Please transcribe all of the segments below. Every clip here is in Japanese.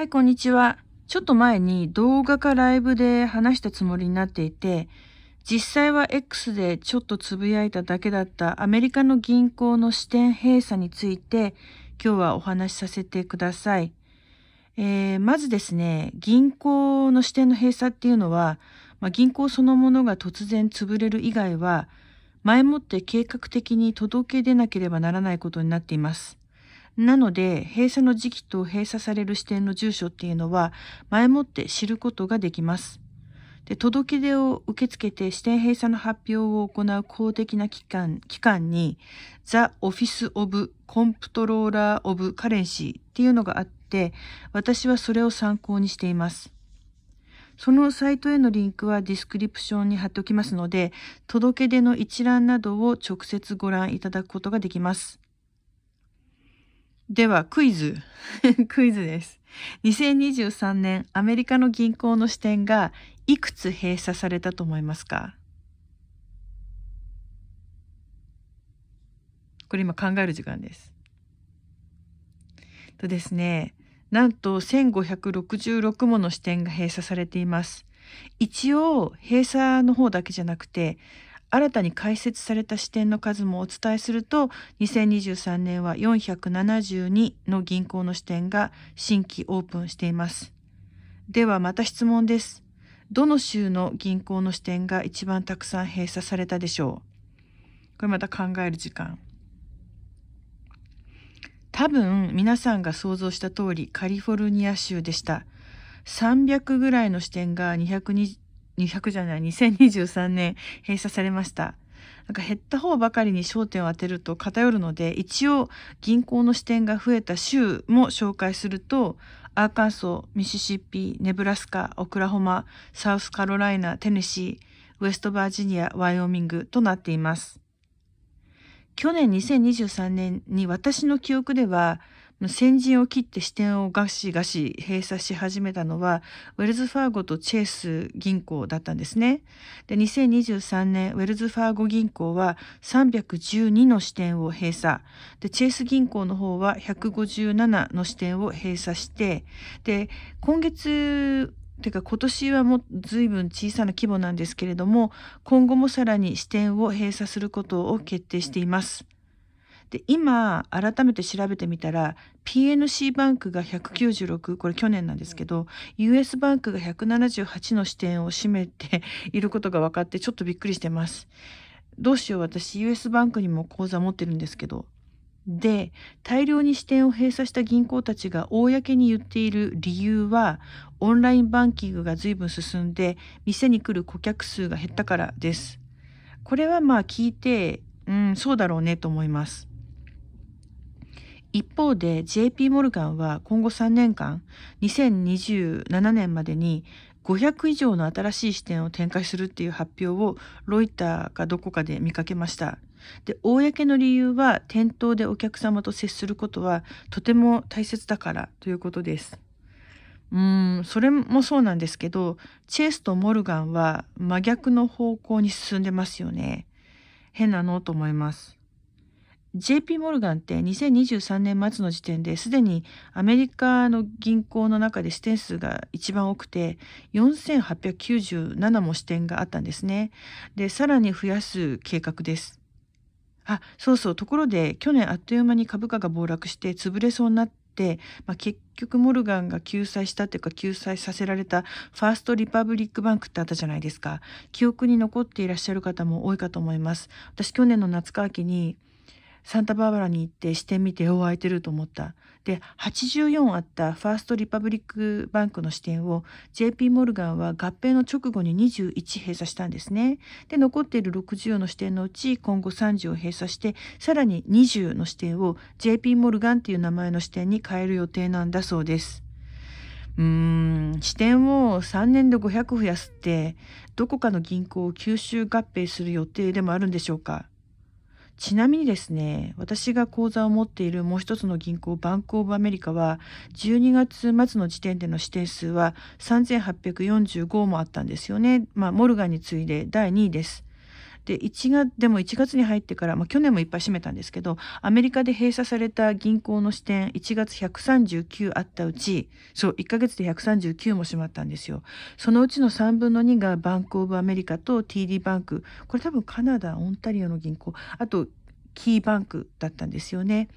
はい、こんにちは。ちょっと前に動画かライブで話したつもりになっていて、実際は X でちょっとつぶやいただけだったアメリカの銀行の支店閉鎖について今日はお話しさせてください。えー、まずですね、銀行の支店の閉鎖っていうのは、まあ、銀行そのものが突然潰れる以外は前もって計画的に届け出なければならないことになっています。なので、閉鎖の時期と閉鎖される支店の住所っていうのは、前もって知ることができます。で届け出を受け付けて支店閉鎖の発表を行う公的な機関機関に、ザ・オフィス・オブ・コンプトローラー・オブ・カレンシーっていうのがあって、私はそれを参考にしています。そのサイトへのリンクはディスクリプションに貼っておきますので、届け出の一覧などを直接ご覧いただくことができます。ではクイズ。クイズです。2023年アメリカの銀行の支店がいくつ閉鎖されたと思いますかこれ今考える時間です。とですね、なんと1566もの支店が閉鎖されています。一応閉鎖の方だけじゃなくて新たに開設された支店の数もお伝えすると2023年は472の銀行の支店が新規オープンしていますではまた質問ですどの州の銀行の支店が一番たくさん閉鎖されたでしょうこれまた考える時間多分皆さんが想像した通りカリフォルニア州でした300ぐらいの支店が220 200じゃない、2023年閉鎖されました。なんか減った方ばかりに焦点を当てると偏るので、一応銀行の支店が増えた州も紹介すると、アーカンソー、ミシシッピ、ネブラスカ、オクラホマ、サウスカロライナ、テネシー、ウェストバージニア、ワイオミングとなっています。去年2023年に私の記憶では、先陣を切って支店をガシガシ閉鎖し始めたのは、ウェルズ・ファーゴとチェース銀行だったんですね。で、2023年、ウェルズ・ファーゴ銀行は312の支店を閉鎖。で、チェース銀行の方は157の支店を閉鎖して、で、今月てか今年はもう随分小さな規模なんですけれども今後もさらに支店を閉鎖することを決定しています。で今改めて調べてみたら PNC バンクが196これ去年なんですけど US バンクが178の支店を占めて いることが分かってちょっとびっくりしてます。どうしよう私 US バンクにも口座持ってるんですけど。で大量に支店を閉鎖した銀行たちが公に言っている理由はオンラインバンキングが随分進んで店に来る顧客数が減ったからです。これはまあ聞いてうんそうだろうねと思います。一方で JP モルガンは今後3年間2027年までに500以上の新しい視点を展開するっていう発表をロイターかどこかで見かけました。で公の理由は店頭でお客様と接することはとても大切だからということです。うんそれもそうなんですけどチェスとモルガンは真逆の方向に進んでますよね。変なのと思います。JP モルガンって2023年末の時点ですでにアメリカの銀行の中で支店数が一番多くて4897も支店があったんですね。で、さらに増やす計画です。あ、そうそう、ところで去年あっという間に株価が暴落して潰れそうになって、まあ、結局モルガンが救済したというか救済させられたファーストリパブリックバンクってあったじゃないですか。記憶に残っていらっしゃる方も多いかと思います。私去年の夏か秋にサンタバーバラに行って支店見て、お空いてると思った。で、84あったファーストリパブリックバンクの支店を JP モルガンは合併の直後に21閉鎖したんですね。で、残っている64の支店のうち今後30を閉鎖して、さらに20の支店を JP モルガンっていう名前の支店に変える予定なんだそうです。うーん、支店を3年で500増やすって、どこかの銀行を吸収合併する予定でもあるんでしょうか。ちなみにですね、私が口座を持っているもう一つの銀行、バンクオブアメリカは、12月末の時点での指定数は3845もあったんですよね。まあ、モルガンに次いで第2位です。で1月でも1月に入ってから、まあ、去年もいっぱい閉めたんですけどアメリカで閉鎖された銀行の支店1月139あったうちそう1ヶ月で139も閉まったんですよそのうちの3分の2がバンク・オブ・アメリカと TD バンクこれ多分カナダオンタリオの銀行あとキーバンクだったんですよね。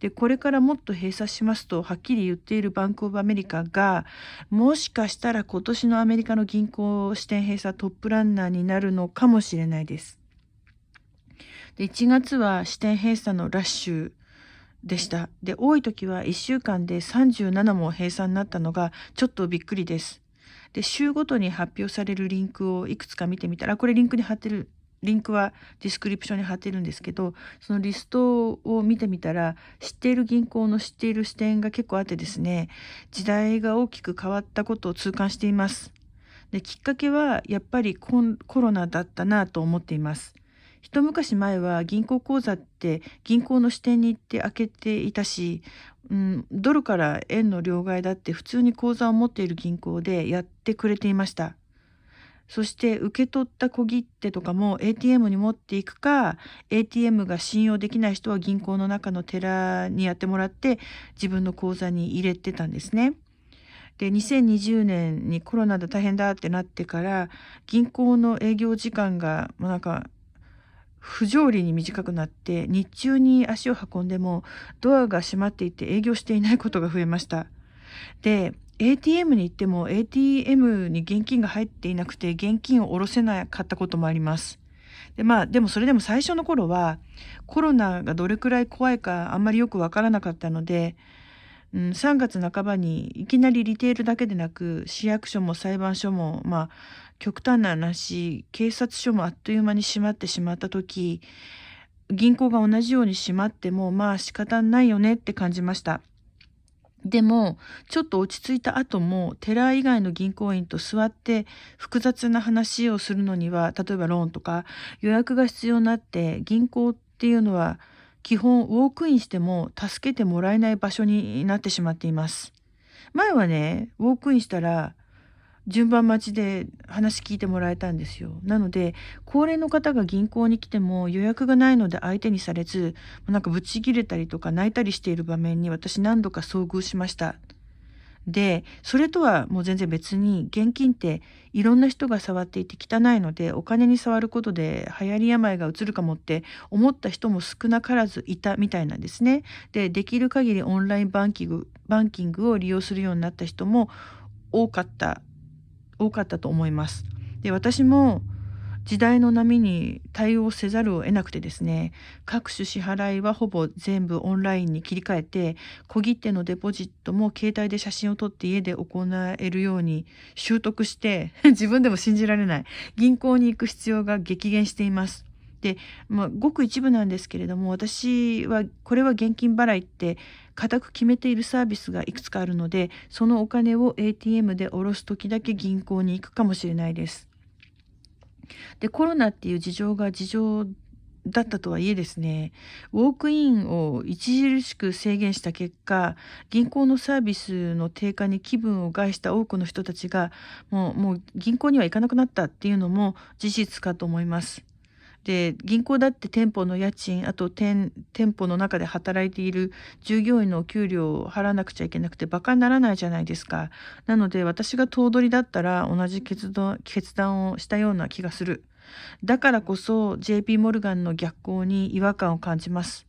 でこれからもっと閉鎖しますとはっきり言っているバンク・オブ・アメリカがもしかしたら今年のアメリカの銀行支店閉鎖トップランナーになるのかもしれないです。で1月は支店閉鎖のラッシュでした。で多い時は1週間で37も閉鎖になったのがちょっとびっくりです。で週ごとに発表されるリンクをいくつか見てみたらこれリンクに貼ってるリンクはディスクリプションに貼ってるんですけどそのリストを見てみたら知っている銀行の知っている視点が結構あってですね時代が大きく変わったことを痛感しています。できっかけはやっぱりコロナだったなと思っています。一昔前は銀行口座って銀行の支店に行って開けていたし、うん、ドルから円の両替だって普通に口座を持っている銀行でやってくれていました。そして受け取った小切手とかも ATM に持っていくか ATM が信用できない人は銀行の中の寺にやってもらって自分の口座に入れてたんですね。で2020年にコロナで大変だってなってから銀行の営業時間がもうなんか不条理に短くなって日中に足を運んでもドアが閉まっていて営業していないことが増えました。で ATM に行っても ATM に現金が入っていなくて現金を下ろせなかったこともあります。でまあでもそれでも最初の頃はコロナがどれくらい怖いかあんまりよくわからなかったので、うん、3月半ばにいきなりリテールだけでなく市役所も裁判所もまあ極端な話警察署もあっという間に閉まってしまった時銀行が同じように閉まってもまあ仕方ないよねって感じました。でも、ちょっと落ち着いた後も、寺以外の銀行員と座って複雑な話をするのには、例えばローンとか予約が必要になって、銀行っていうのは基本ウォークインしても助けてもらえない場所になってしまっています。前はね、ウォークインしたら順番待ちで話聞いてもらえたんですよ。なので、高齢の方が銀行に来ても予約がないので相手にされず、なんかぶち切れたりとか泣いたりしている場面に私何度か遭遇しました。で、それとはもう全然別に、現金っていろんな人が触っていて汚いので、お金に触ることで流行り病がうつるかもって思った人も少なからずいたみたいなんですね。で、できる限りオンラインバンキング、バンキングを利用するようになった人も多かった多かったと思います。で私も時代の波に対応せざるを得なくてですね各種支払いはほぼ全部オンラインに切り替えて小切手のデポジットも携帯で写真を撮って家で行えるように習得して 自分でも信じられない銀行に行く必要が激減していますで、まあ、ごく一部なんですけれども私はこれは現金払いって固く決めているサービスがいくつかあるのでそのお金を ATM で下ろす時だけ銀行に行くかもしれないです。でコロナっていう事情が事情だったとはいえですねウォークインを著しく制限した結果銀行のサービスの低下に気分を害した多くの人たちがもうもう銀行には行かなくなったっていうのも事実かと思います。で銀行だって店舗の家賃あと店舗の中で働いている従業員のお給料を払わなくちゃいけなくてバカにならないじゃないですかなので私が頭取だったら同じ決断をしたような気がするだからこそ JP モルガンの逆行に違和感を感じます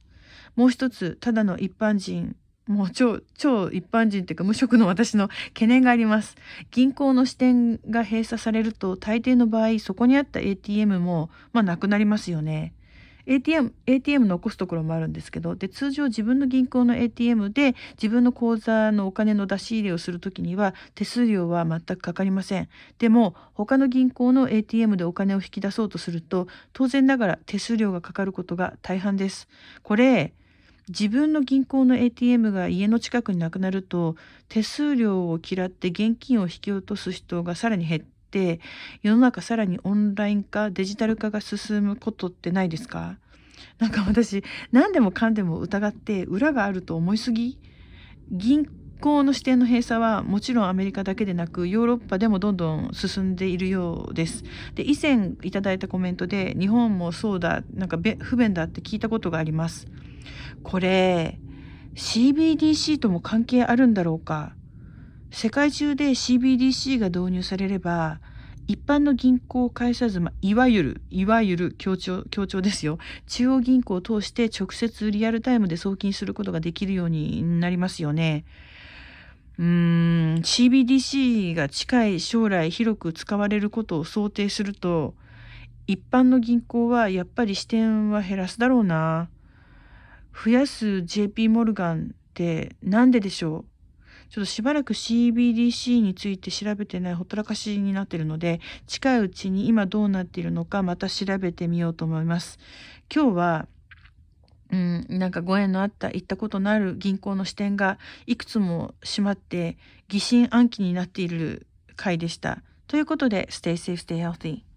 もう一つただの一般人もう超、超一般人というか無職の私の懸念があります。銀行の支店が閉鎖されると、大抵の場合、そこにあった ATM も、まあ、なくなりますよね。ATM、ATM 残すところもあるんですけど、で、通常自分の銀行の ATM で自分の口座のお金の出し入れをするときには手数料は全くかかりません。でも、他の銀行の ATM でお金を引き出そうとすると、当然ながら手数料がかかることが大半です。これ、自分の銀行の ATM が家の近くになくなると手数料を嫌って現金を引き落とす人がさらに減って世の中さらにオンライン化デジタル化が進むことってないですかなんか私何でもかんでも疑って裏があると思いすぎ銀行の支店の閉鎖はもちろんアメリカだけでなくヨーロッパでもどんどん進んでいるようです。で以前いただいたコメントで日本もそうだなんか不便だって聞いたことがあります。これ、CBDC とも関係あるんだろうか。世界中で CBDC が導入されれば、一般の銀行を介さず、まいわゆる、いわゆる協調、強調ですよ。中央銀行を通して直接リアルタイムで送金することができるようになりますよね。うーん、CBDC が近い将来広く使われることを想定すると、一般の銀行はやっぱり視点は減らすだろうな。増やす JP モルガンってなんででしょうちょっとしばらく CBDC について調べてないほったらかしになっているので、近いうちに今どうなっているのかまた調べてみようと思います。今日は、うん、なんかご縁のあった行ったことのある銀行の支店がいくつも閉まって疑心暗鬼になっている回でした。ということで、Stay safe, stay healthy.